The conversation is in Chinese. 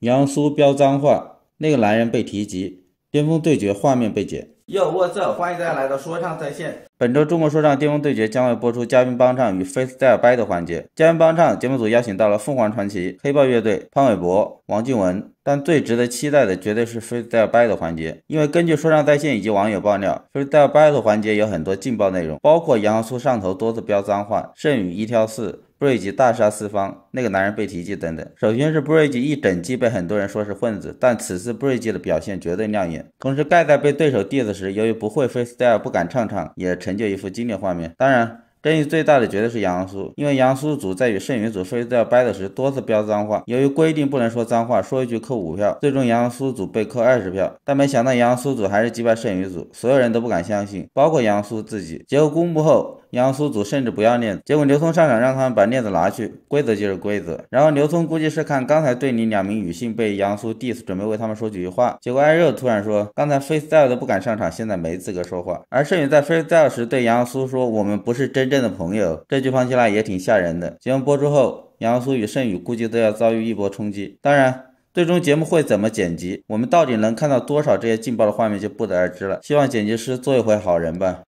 杨苏飙脏话，那个男人被提及，巅峰对决画面被剪。哟，我操，欢迎大家来到说唱在线。本周中国说唱巅峰对决将会播出嘉宾帮唱与 Face Battle 的环节。嘉宾帮唱，节目组邀请到了凤凰传奇、黑豹乐队、潘玮柏、王俊文。但最值得期待的绝对是 Face Battle 的环节，因为根据说唱在线以及网友爆料，Face Battle 的环节有很多劲爆内容，包括杨苏上头多次飙脏话，剩余一挑四。Bridge 大杀四方，那个男人被提及等等。首先是 Bridge 一整季被很多人说是混子，但此次 Bridge 的表现绝对亮眼。同时，盖在被对手 diss 时，由于不会 freestyle，不敢唱唱，也成就一副经典画面。当然。争议最大的绝对是杨苏，因为杨苏组在与剩余组飞在掰的时多次飙脏话，由于规定不能说脏话，说一句扣五票，最终杨苏组被扣二十票。但没想到杨苏组还是击败剩余组，所有人都不敢相信，包括杨苏自己。结果公布后，杨苏组甚至不要链子，结果刘聪上场让他们把链子拿去，规则就是规则。然后刘聪估计是看刚才队里两名女性被杨苏 diss，准备为他们说几句话，结果艾热突然说，刚才 freestyle 都不敢上场，现在没资格说话。而盛女在 freestyle 时对杨苏说，我们不是真正。的朋友，这句放出来也挺吓人的。节目播出后，杨苏与盛宇估计都要遭遇一波冲击。当然，最终节目会怎么剪辑，我们到底能看到多少这些劲爆的画面，就不得而知了。希望剪辑师做一回好人吧。